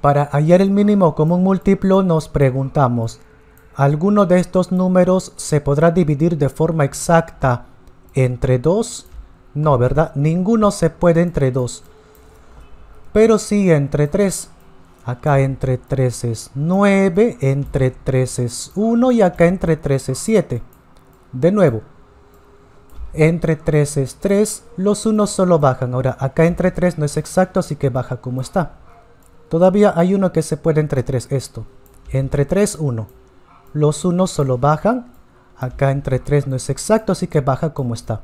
Para hallar el mínimo común múltiplo nos preguntamos, ¿alguno de estos números se podrá dividir de forma exacta entre 2? No, ¿verdad? Ninguno se puede entre 2. Pero sí entre 3. Acá entre 3 es 9, entre 3 es 1 y acá entre 3 es 7. De nuevo, entre 3 es 3, los unos solo bajan. Ahora, acá entre 3 no es exacto, así que baja como está. Todavía hay uno que se puede entre 3, esto. Entre 3, 1. Los 1 solo bajan. Acá entre 3 no es exacto, así que baja como está.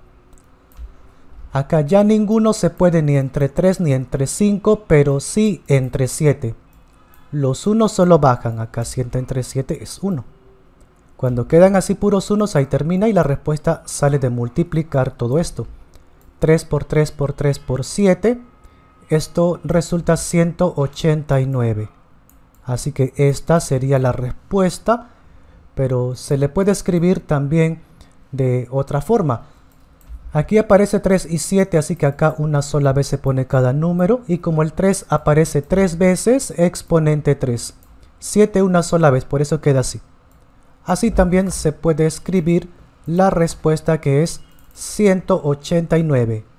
Acá ya ninguno se puede ni entre 3 ni entre 5, pero sí entre 7. Los 1 solo bajan, acá 7 entre 7 es 1. Cuando quedan así puros unos, ahí termina y la respuesta sale de multiplicar todo esto. 3 por 3 por 3 por 7 esto resulta 189. Así que esta sería la respuesta, pero se le puede escribir también de otra forma. Aquí aparece 3 y 7, así que acá una sola vez se pone cada número. Y como el 3 aparece 3 veces, exponente 3. 7 una sola vez, por eso queda así. Así también se puede escribir la respuesta que es 189.